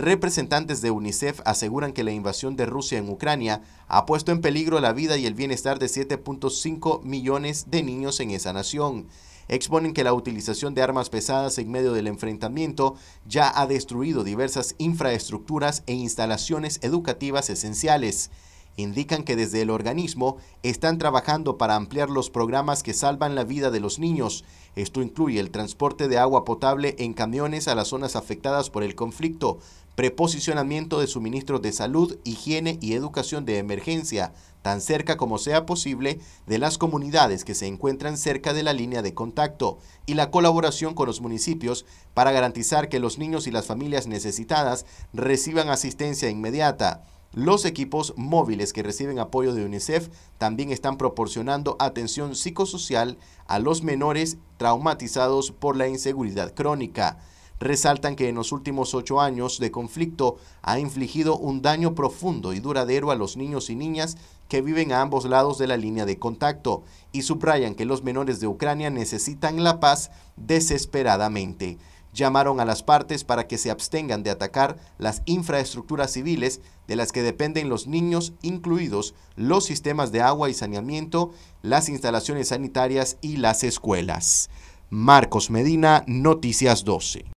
Representantes de UNICEF aseguran que la invasión de Rusia en Ucrania ha puesto en peligro la vida y el bienestar de 7.5 millones de niños en esa nación. Exponen que la utilización de armas pesadas en medio del enfrentamiento ya ha destruido diversas infraestructuras e instalaciones educativas esenciales indican que desde el organismo están trabajando para ampliar los programas que salvan la vida de los niños. Esto incluye el transporte de agua potable en camiones a las zonas afectadas por el conflicto, preposicionamiento de suministros de salud, higiene y educación de emergencia, tan cerca como sea posible de las comunidades que se encuentran cerca de la línea de contacto y la colaboración con los municipios para garantizar que los niños y las familias necesitadas reciban asistencia inmediata. Los equipos móviles que reciben apoyo de UNICEF también están proporcionando atención psicosocial a los menores traumatizados por la inseguridad crónica. Resaltan que en los últimos ocho años de conflicto ha infligido un daño profundo y duradero a los niños y niñas que viven a ambos lados de la línea de contacto y subrayan que los menores de Ucrania necesitan la paz desesperadamente llamaron a las partes para que se abstengan de atacar las infraestructuras civiles de las que dependen los niños, incluidos los sistemas de agua y saneamiento, las instalaciones sanitarias y las escuelas. Marcos Medina, Noticias 12.